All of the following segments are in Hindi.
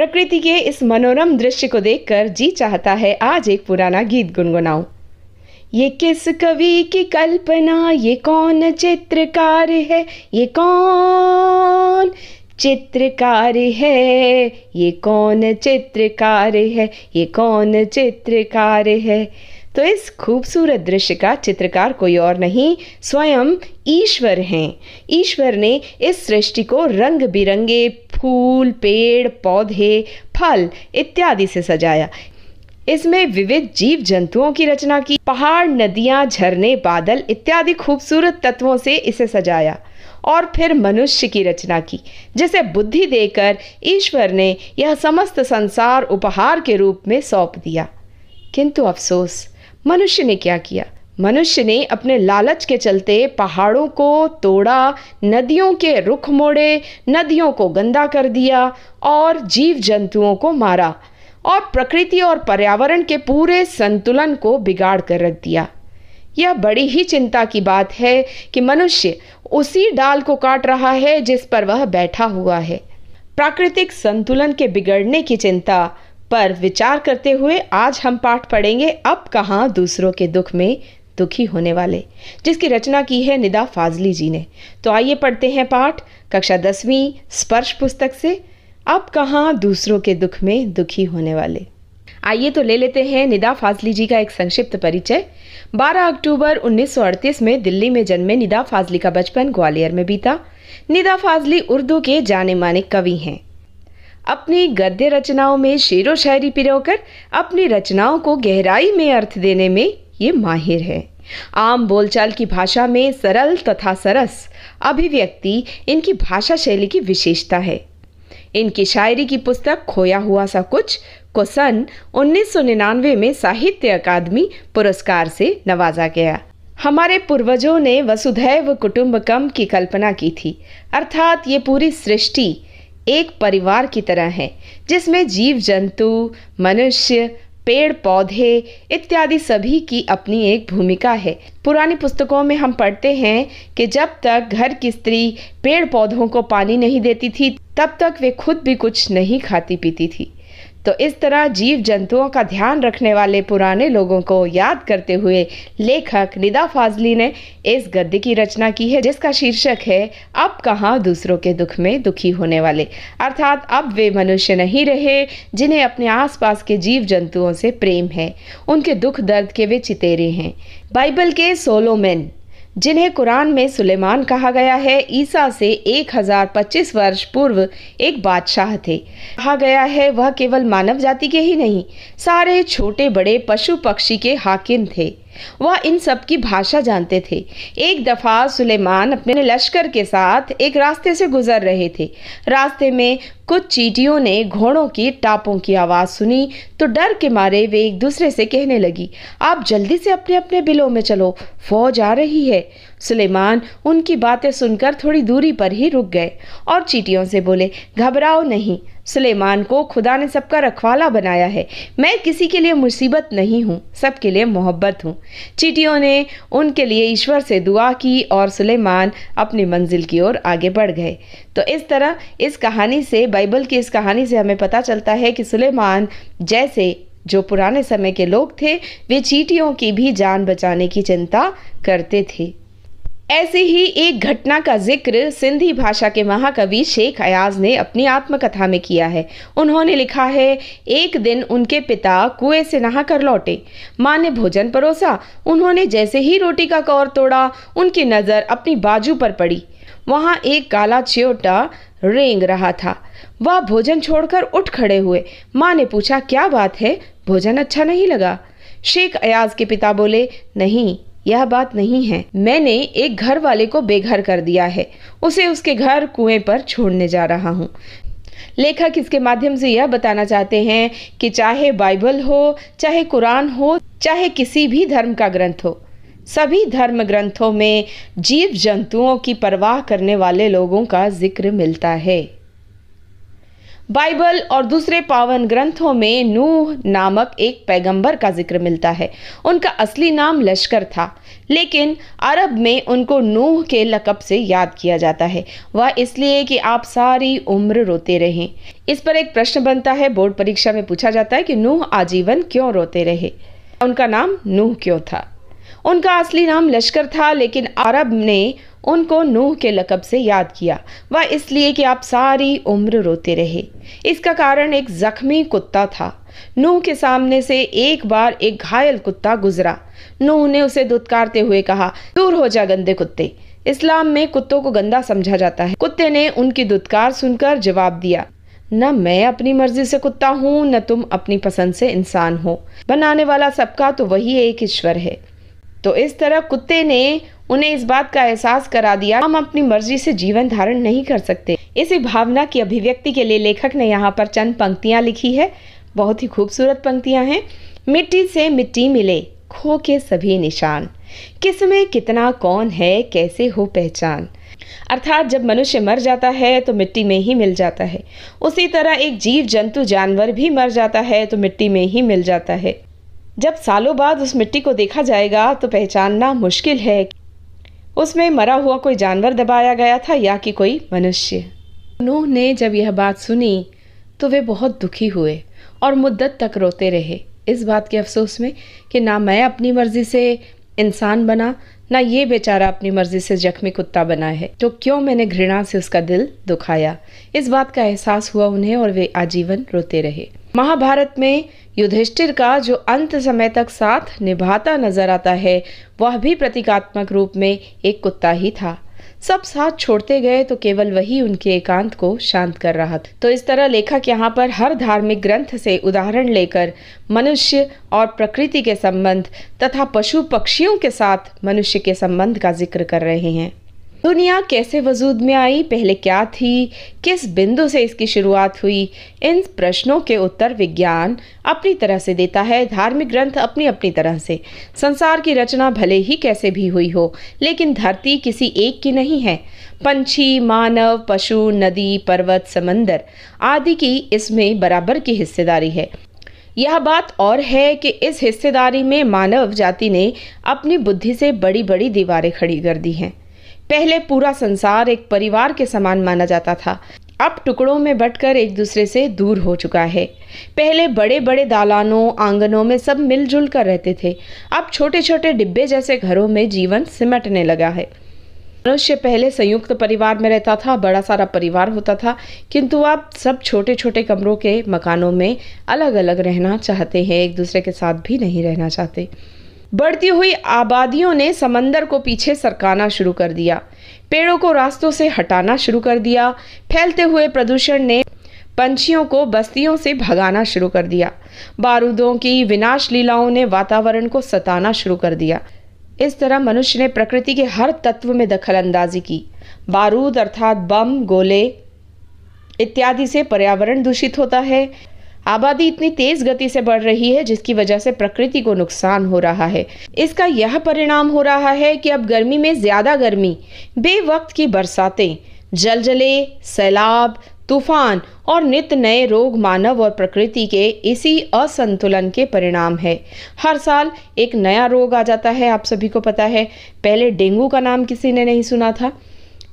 प्रकृति के इस मनोरम दृश्य को देखकर जी चाहता है आज एक पुराना गीत गुनगुनाऊं ये किस कवि की कल्पना ये कौन चित्रकार है ये कौन चित्रकार है ये कौन चित्रकार है ये कौन चित्रकार है तो इस खूबसूरत दृश्य का चित्रकार कोई और नहीं स्वयं ईश्वर हैं ईश्वर ने इस सृष्टि को रंग बिरंगे फूल पेड़ पौधे फल इत्यादि से सजाया इसमें विविध जीव जंतुओं की रचना की पहाड़ नदियाँ झरने बादल इत्यादि खूबसूरत तत्वों से इसे सजाया और फिर मनुष्य की रचना की जिसे बुद्धि देकर ईश्वर ने यह समस्त संसार उपहार के रूप में सौंप दिया किंतु अफसोस मनुष्य ने क्या किया मनुष्य ने अपने लालच के चलते पहाड़ों को तोड़ा नदियों के रुख मोड़े नदियों को गंदा कर दिया और जीव जंतुओं को मारा और प्रकृति और पर्यावरण के पूरे संतुलन को बिगाड़ कर रख दिया यह बड़ी ही चिंता की बात है कि मनुष्य उसी डाल को काट रहा है जिस पर वह बैठा हुआ है प्राकृतिक संतुलन के बिगड़ने की चिंता पर विचार करते हुए आज हम पाठ पढ़ेंगे अब कहाँ दूसरों के दुख में दुखी होने वाले जिसकी रचना की है निदा फाजली जी ने तो आइए पढ़ते हैं पाठ कक्षा दसवीं स्पर्श पुस्तक से अब कहाँ दूसरों के दुख में दुखी होने वाले आइए तो ले लेते हैं निदा फाजली जी का एक संक्षिप्त परिचय 12 अक्टूबर 1938 में दिल्ली में जन्मे निदा फाजली का बचपन ग्वालियर में बीता निदा फाजली उर्दू के जाने माने कवि हैं अपनी गद्य रचनाओं में व शायरी पिरोकर अपनी रचनाओं को गहराई में अर्थ देने में ये माहिर है आम बोलचाल की भाषा में सरल तथा सरस अभिव्यक्ति इनकी भाषा शैली की विशेषता है इनकी शायरी की पुस्तक खोया हुआ सा कुछ को सन उन्नीस में साहित्य अकादमी पुरस्कार से नवाजा गया हमारे पूर्वजों ने वसुधैव कुटुंबकम की कल्पना की थी अर्थात ये पूरी सृष्टि एक परिवार की तरह है जिसमें जीव जंतु मनुष्य पेड़ पौधे इत्यादि सभी की अपनी एक भूमिका है पुरानी पुस्तकों में हम पढ़ते हैं कि जब तक घर की स्त्री पेड़ पौधों को पानी नहीं देती थी तब तक वे खुद भी कुछ नहीं खाती पीती थी तो इस तरह जीव जंतुओं का ध्यान रखने वाले पुराने लोगों को याद करते हुए लेखक निदा फाजली ने इस गद्य की रचना की है जिसका शीर्षक है अब कहाँ दूसरों के दुख में दुखी होने वाले अर्थात अब वे मनुष्य नहीं रहे जिन्हें अपने आसपास के जीव जंतुओं से प्रेम है उनके दुख दर्द के वे चितेरे हैं बाइबल के सोलोमैन जिन्हें कुरान में सुलेमान कहा गया है ईसा से 1025 वर्ष पूर्व एक बादशाह थे कहा गया है वह केवल मानव जाति के ही नहीं सारे छोटे बड़े पशु पक्षी के हाकिम थे वह इन सब की भाषा जानते थे एक दफ़ा सुलेमान अपने लश्कर के साथ एक रास्ते से गुजर रहे थे रास्ते में कुछ चीटियों ने घोड़ों की टापों की आवाज़ सुनी तो डर के मारे वे एक दूसरे से कहने लगी आप जल्दी से अपने अपने बिलों में चलो फौज आ रही है सुलेमान उनकी बातें सुनकर थोड़ी दूरी पर ही रुक गए और चीटियों से बोले घबराओ नहीं सुलेमान को खुदा ने सबका रखवाला बनाया है मैं किसी के लिए मुसीबत नहीं हूँ सबके लिए मोहब्बत हूँ चीटियों ने उनके लिए ईश्वर से दुआ की और सुलेमान अपनी मंजिल की ओर आगे बढ़ गए तो इस तरह इस कहानी से बाइबल की इस कहानी से हमें पता चलता है कि सुलेमान जैसे जो पुराने समय के लोग थे वे चीटियों की भी जान बचाने की चिंता करते थे ऐसी ही एक घटना का जिक्र सिंधी भाषा के महाकवि शेख अयाज ने अपनी आत्मकथा में किया है उन्होंने लिखा है एक दिन उनके पिता कुएं से नहा कर लौटे माँ ने भोजन परोसा उन्होंने जैसे ही रोटी का कौर तोड़ा उनकी नज़र अपनी बाजू पर पड़ी वहाँ एक काला चिटा रेंग रहा था वह भोजन छोड़कर उठ खड़े हुए माँ ने पूछा क्या बात है भोजन अच्छा नहीं लगा शेख अयाज के पिता बोले नहीं यह बात नहीं है मैंने एक घर वाले को बेघर कर दिया है उसे उसके घर कुएं पर छोड़ने जा रहा हूँ लेखक इसके माध्यम से यह बताना चाहते हैं कि चाहे बाइबल हो चाहे कुरान हो चाहे किसी भी धर्म का ग्रंथ हो सभी धर्म ग्रंथों में जीव जंतुओं की परवाह करने वाले लोगों का जिक्र मिलता है बाइबल और दूसरे पावन ग्रंथों में नूह नामक एक पैगंबर का जिक्र मिलता है उनका असली नाम लश्कर था लेकिन अरब में उनको नूह के लकब से याद किया जाता है वह इसलिए कि आप सारी उम्र रोते रहें इस पर एक प्रश्न बनता है बोर्ड परीक्षा में पूछा जाता है कि नूह आजीवन क्यों रोते रहे उनका नाम नूह क्यों था उनका असली नाम लश्कर था लेकिन अरब ने उनको नूह के लकब से याद किया वह इसलिए कि आप सारी उम्र रोते रहे इसका कारण एक जख्मी कुत्ता था नूह के सामने से एक बार एक घायल कुत्ता गुजरा नूह ने उसे दुदकारते हुए कहा दूर हो जा गंदे कुत्ते इस्लाम में कुत्तों को गंदा समझा जाता है कुत्ते ने उनकी दुदकार सुनकर जवाब दिया न मैं अपनी मर्जी से कुत्ता हूँ न तुम अपनी पसंद से इंसान हो बनाने वाला सबका तो वही एक ईश्वर है तो इस तरह कुत्ते ने उन्हें इस बात का एहसास करा दिया हम अपनी मर्जी से जीवन धारण नहीं कर सकते इसी भावना की अभिव्यक्ति के लिए लेखक ने यहाँ पर चंद पंक्तियाँ लिखी है बहुत ही खूबसूरत पंक्तियाँ हैं मिट्टी से मिट्टी मिले खो के सभी निशान किस में कितना कौन है कैसे हो पहचान अर्थात जब मनुष्य मर जाता है तो मिट्टी में ही मिल जाता है उसी तरह एक जीव जंतु जानवर भी मर जाता है तो मिट्टी में ही मिल जाता है जब सालों बाद उस मिट्टी को देखा जाएगा तो पहचानना मुश्किल है उसमें मरा हुआ कोई जानवर दबाया गया था या कि कोई मनुष्य नूह ने जब यह बात सुनी तो वे बहुत दुखी हुए और मुद्दत तक रोते रहे इस बात के अफसोस में कि ना मैं अपनी मर्ज़ी से इंसान बना ना ये बेचारा अपनी मर्ज़ी से जख्मी कुत्ता बना है तो क्यों मैंने घृणा से उसका दिल दुखाया इस बात का एहसास हुआ उन्हें और वे आजीवन रोते रहे महाभारत में युधिष्ठिर का जो अंत समय तक साथ निभाता नजर आता है वह भी प्रतीकात्मक रूप में एक कुत्ता ही था सब साथ छोड़ते गए तो केवल वही उनके एकांत को शांत कर रहा था तो इस तरह लेखक यहाँ पर हर धार्मिक ग्रंथ से उदाहरण लेकर मनुष्य और प्रकृति के संबंध तथा पशु पक्षियों के साथ मनुष्य के संबंध का जिक्र कर रहे हैं दुनिया कैसे वजूद में आई पहले क्या थी किस बिंदु से इसकी शुरुआत हुई इन प्रश्नों के उत्तर विज्ञान अपनी तरह से देता है धार्मिक ग्रंथ अपनी अपनी तरह से संसार की रचना भले ही कैसे भी हुई हो लेकिन धरती किसी एक की नहीं है पंछी मानव पशु नदी पर्वत समंदर आदि की इसमें बराबर की हिस्सेदारी है यह बात और है कि इस हिस्सेदारी में मानव जाति ने अपनी बुद्धि से बड़ी बड़ी दीवारें खड़ी कर दी हैं पहले पूरा संसार एक परिवार के समान माना जाता था अब टुकड़ों में बटकर एक दूसरे से दूर हो चुका है पहले बड़े बड़े दालानों आंगनों में सब मिलजुल कर रहते थे अब छोटे छोटे डिब्बे जैसे घरों में जीवन सिमटने लगा है मनुष्य पहले संयुक्त परिवार में रहता था बड़ा सारा परिवार होता था किंतु अब सब छोटे छोटे कमरों के मकानों में अलग अलग रहना चाहते हैं एक दूसरे के साथ भी नहीं रहना चाहते बढ़ती हुई आबादियों ने समंदर को पीछे सरकाना शुरू कर दिया पेड़ों को रास्तों से हटाना शुरू कर दिया फैलते हुए प्रदूषण ने पंछियों को बस्तियों से भगाना शुरू कर दिया बारूदों की विनाश लीलाओं ने वातावरण को सताना शुरू कर दिया इस तरह मनुष्य ने प्रकृति के हर तत्व में दखल अंदाजी की बारूद अर्थात बम गोले इत्यादि से पर्यावरण दूषित होता है आबादी इतनी तेज गति से बढ़ रही है जिसकी वजह से प्रकृति को नुकसान हो रहा है इसका यह परिणाम हो रहा है कि अब गर्मी में ज़्यादा गर्मी बेवक्त की बरसातें जलजले सैलाब तूफान और नित नए रोग मानव और प्रकृति के इसी असंतुलन के परिणाम है हर साल एक नया रोग आ जाता है आप सभी को पता है पहले डेंगू का नाम किसी ने नहीं सुना था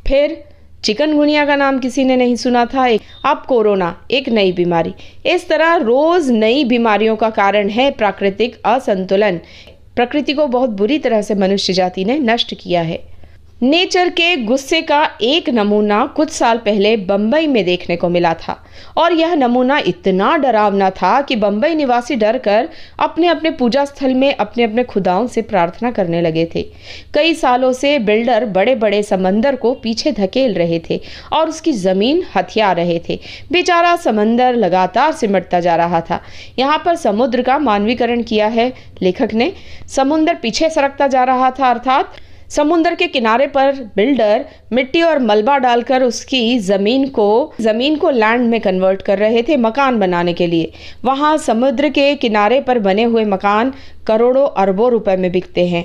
फिर चिकनगुनिया का नाम किसी ने नहीं सुना था अब कोरोना एक नई बीमारी इस तरह रोज नई बीमारियों का कारण है प्राकृतिक असंतुलन प्रकृति को बहुत बुरी तरह से मनुष्य जाति ने नष्ट किया है नेचर के गुस्से का एक नमूना कुछ साल पहले बम्बई में देखने को मिला था और यह नमूना इतना डरावना था कि बम्बई निवासी डर कर अपने अपने पूजा स्थल में अपने अपने खुदाओं से प्रार्थना करने लगे थे कई सालों से बिल्डर बड़े बड़े समंदर को पीछे धकेल रहे थे और उसकी ज़मीन हथिया रहे थे बेचारा समंदर लगातार सिमटता जा रहा था यहाँ पर समुद्र का मानवीकरण किया है लेखक ने समुंदर पीछे सरकता जा रहा था अर्थात समुन्द्र के किनारे पर बिल्डर मिट्टी और मलबा डालकर उसकी ज़मीन को ज़मीन को लैंड में कन्वर्ट कर रहे थे मकान बनाने के लिए वहां समुद्र के किनारे पर बने हुए मकान करोड़ों अरबों रुपए में बिकते हैं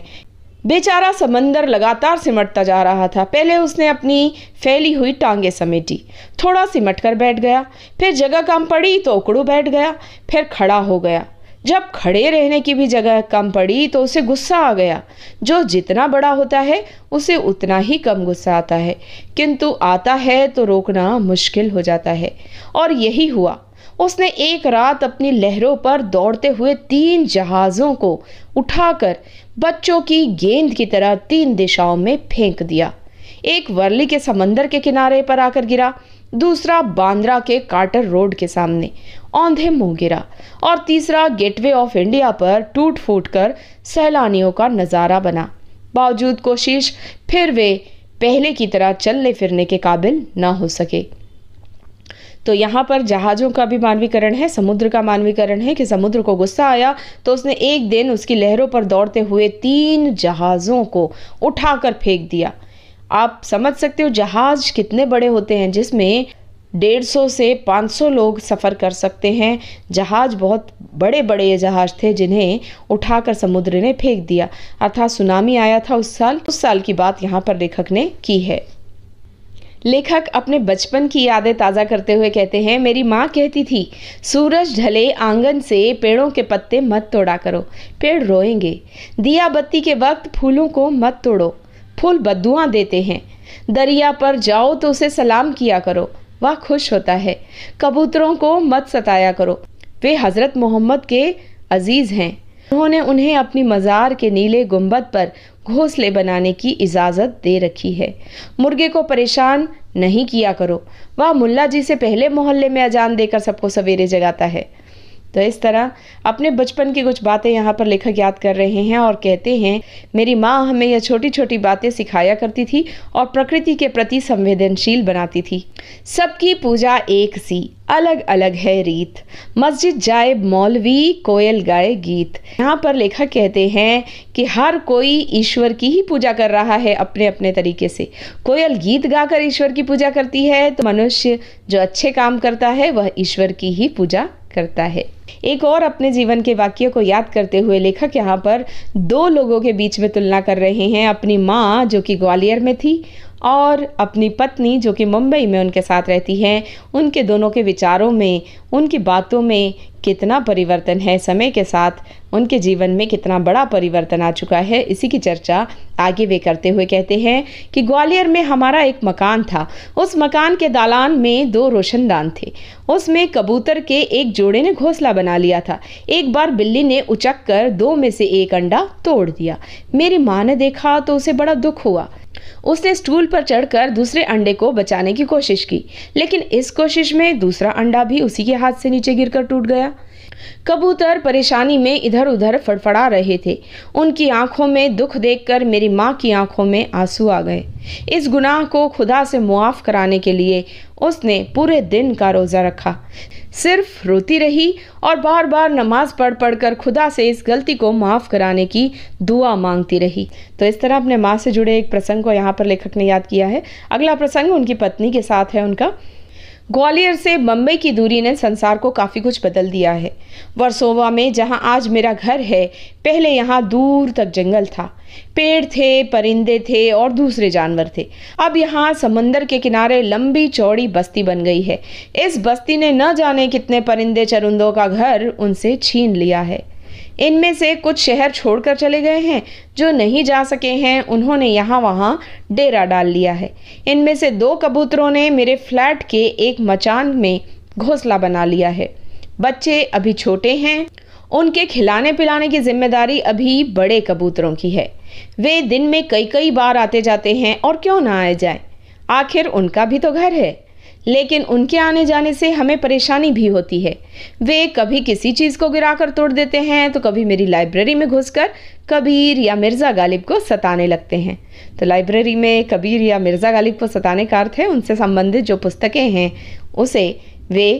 बेचारा समंदर लगातार सिमटता जा रहा था पहले उसने अपनी फैली हुई टांगे समेटी थोड़ा सिमट कर बैठ गया फिर जगह कम पड़ी तो उकड़ू बैठ गया फिर खड़ा हो गया जब खड़े रहने की भी जगह कम पड़ी तो उसे गुस्सा आ गया जो जितना बड़ा होता है उसे उतना ही कम गुस्सा आता है किंतु आता है तो रोकना मुश्किल हो जाता है और यही हुआ उसने एक रात अपनी लहरों पर दौड़ते हुए तीन जहाज़ों को उठाकर बच्चों की गेंद की तरह तीन दिशाओं में फेंक दिया एक वर्ली के समंदर के किनारे पर आकर गिरा दूसरा बांद्रा के कार्टर रोड के सामने औंधे मुँह गिरा और तीसरा गेटवे ऑफ इंडिया पर टूट फूट कर सैलानियों का नज़ारा बना बावजूद कोशिश फिर वे पहले की तरह चलने फिरने के काबिल ना हो सके तो यहाँ पर जहाज़ों का भी मानवीकरण है समुद्र का मानवीकरण है कि समुद्र को गुस्सा आया तो उसने एक दिन उसकी लहरों पर दौड़ते हुए तीन जहाज़ों को उठाकर फेंक दिया आप समझ सकते हो जहाज़ कितने बड़े होते हैं जिसमें डेढ़ सौ से पाँच सौ लोग सफ़र कर सकते हैं जहाज़ बहुत बड़े बड़े ये जहाज़ थे जिन्हें उठाकर समुद्र ने फेंक दिया अर्थात सुनामी आया था उस साल उस साल की बात यहाँ पर लेखक ने की है लेखक अपने बचपन की यादें ताज़ा करते हुए कहते हैं मेरी माँ कहती थी सूरज ढले आंगन से पेड़ों के पत्ते मत तोड़ा करो पेड़ रोएंगे दिया बत्ती के वक्त फूलों को मत तोड़ो फूल बदुआ देते हैं दरिया पर जाओ तो उसे सलाम किया करो वह खुश होता है कबूतरों को मत सताया करो वे हज़रत मोहम्मद के अजीज़ हैं उन्होंने उन्हें अपनी मज़ार के नीले गुंबद पर घोंसले बनाने की इजाज़त दे रखी है मुर्गे को परेशान नहीं किया करो वह मुल्ला जी से पहले मोहल्ले में अजान देकर सबको सवेरे जगाता है तो इस तरह अपने बचपन की कुछ बातें यहाँ पर लेखक याद कर रहे हैं और कहते हैं मेरी माँ हमें यह छोटी छोटी बातें सिखाया करती थी और प्रकृति के प्रति संवेदनशील बनाती थी सबकी पूजा एक सी अलग अलग है रीत मस्जिद जाए मौलवी कोयल गाए गीत यहाँ पर लेखक कहते हैं कि हर कोई ईश्वर की ही पूजा कर रहा है अपने अपने तरीके से कोयल गीत गाकर ईश्वर की पूजा करती है तो मनुष्य जो अच्छे काम करता है वह ईश्वर की ही पूजा करता है एक और अपने जीवन के वाक्य को याद करते हुए लेखक यहाँ पर दो लोगों के बीच में तुलना कर रहे हैं अपनी माँ जो कि ग्वालियर में थी और अपनी पत्नी जो कि मुंबई में उनके साथ रहती है उनके दोनों के विचारों में उनकी बातों में कितना परिवर्तन है समय के साथ उनके जीवन में कितना बड़ा परिवर्तन आ चुका है इसी की चर्चा आगे वे करते हुए कहते हैं कि ग्वालियर में हमारा एक मकान था उस मकान के दालान में दो रोशनदान थे उसमें कबूतर के एक जोड़े ने घोंसला बना लिया था एक बार बिल्ली ने उचक कर दो में से एक अंडा तोड़ दिया मेरी माँ ने देखा तो उसे बड़ा दुख हुआ उसने स्टूल पर चढ़कर दूसरे अंडे को बचाने की कोशिश की लेकिन इस कोशिश में दूसरा अंडा भी उसी के हाथ से नीचे गिरकर टूट गया कबूतर परेशानी में इधर उधर फड़फड़ा रहे थे उनकी आंखों में दुख देखकर मेरी माँ की आंखों में आंसू आ गए इस गुनाह को खुदा से मुआफ़ कराने के लिए उसने पूरे दिन का रोज़ा रखा सिर्फ रोती रही और बार बार नमाज पढ़ पढ़ कर खुदा से इस गलती को माफ़ कराने की दुआ मांगती रही तो इस तरह अपने माँ से जुड़े एक प्रसंग को यहाँ पर लेखक ने याद किया है अगला प्रसंग उनकी पत्नी के साथ है उनका ग्वालियर से बम्बई की दूरी ने संसार को काफ़ी कुछ बदल दिया है वर्सोवा में जहाँ आज मेरा घर है पहले यहाँ दूर तक जंगल था पेड़ थे परिंदे थे और दूसरे जानवर थे अब यहाँ समंदर के किनारे लंबी चौड़ी बस्ती बन गई है इस बस्ती ने न जाने कितने परिंदे चरुंदों का घर उनसे छीन लिया है इनमें से कुछ शहर छोड़कर चले गए हैं जो नहीं जा सके हैं उन्होंने यहाँ वहाँ डेरा डाल लिया है इनमें से दो कबूतरों ने मेरे फ्लैट के एक मचान में घोंसला बना लिया है बच्चे अभी छोटे हैं उनके खिलाने पिलाने की जिम्मेदारी अभी बड़े कबूतरों की है वे दिन में कई कई बार आते जाते हैं और क्यों ना आए जाए आखिर उनका भी तो घर है लेकिन उनके आने जाने से हमें परेशानी भी होती है वे कभी किसी चीज़ को गिराकर तोड़ देते हैं तो कभी मेरी लाइब्रेरी में घुसकर कबीर या मिर्ज़ा गालिब को सताने लगते हैं तो लाइब्रेरी में कबीर या मिर्ज़ा गालिब को सताने का अर्थ है उनसे संबंधित जो पुस्तकें हैं उसे वे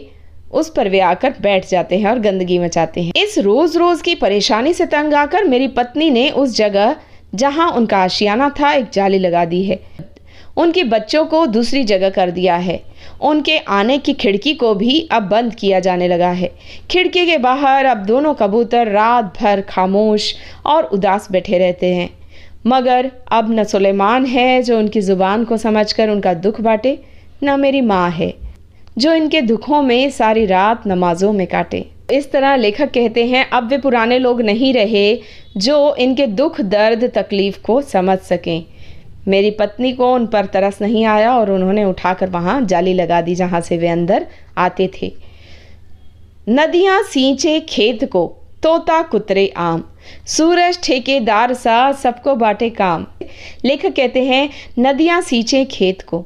उस पर वे आकर बैठ जाते हैं और गंदगी मचाते हैं इस रोज़ रोज़ की परेशानी से तंग आकर मेरी पत्नी ने उस जगह जहाँ उनका आशियाना था एक जाली लगा दी है उनके बच्चों को दूसरी जगह कर दिया है उनके आने की खिड़की को भी अब बंद किया जाने लगा है खिड़की के बाहर अब दोनों कबूतर रात भर खामोश और उदास बैठे रहते हैं मगर अब न सुलेमान है जो उनकी ज़ुबान को समझकर उनका दुख बांटे न मेरी माँ है जो इनके दुखों में सारी रात नमाजों में काटे इस तरह लेखक कहते हैं अब वे पुराने लोग नहीं रहे जो इनके दुख दर्द तकलीफ़ को समझ सकें मेरी पत्नी को उन पर तरस नहीं आया और उन्होंने उठाकर वहाँ जाली लगा दी जहाँ से वे अंदर आते थे नदियाँ सींचे खेत को तोता कुतरे आम सूरज ठेकेदार सा सबको बांटे काम लेखक कहते हैं नदियाँ सींचे खेत को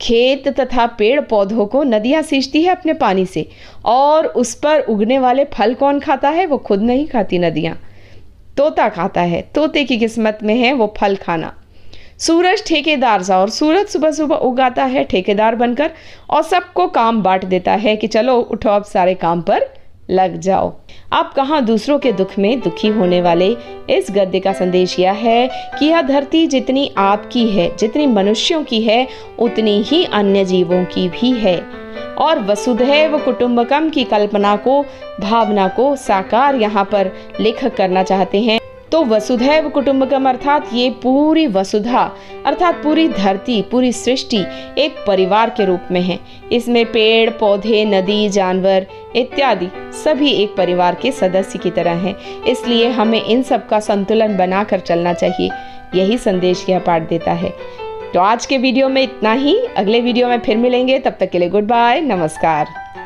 खेत तथा पेड़ पौधों को नदियाँ सींचती है अपने पानी से और उस पर उगने वाले फल कौन खाता है वो खुद नहीं खाती नदियाँ तोता खाता है तोते की किस्मत में है वो फल खाना सूरज ठेकेदार सा और सूरज सुबह सुबह उगाता है ठेकेदार बनकर और सबको काम बांट देता है कि चलो उठो अब सारे काम पर लग जाओ आप कहाँ दूसरों के दुख में दुखी होने वाले इस गद्य का संदेश यह है कि यह धरती जितनी आपकी है जितनी मनुष्यों की है उतनी ही अन्य जीवों की भी है और वसुधैव कुटुंबकम की कल्पना को भावना को साकार यहाँ पर लेखक करना चाहते हैं तो वसुधैव कुटुंबकम अर्थात ये पूरी वसुधा अर्थात पूरी धरती पूरी सृष्टि एक परिवार के रूप में है इसमें पेड़ पौधे नदी जानवर इत्यादि सभी एक परिवार के सदस्य की तरह हैं इसलिए हमें इन सब का संतुलन बनाकर चलना चाहिए यही संदेश यह पाठ देता है तो आज के वीडियो में इतना ही अगले वीडियो में फिर मिलेंगे तब तक के लिए गुड बाय नमस्कार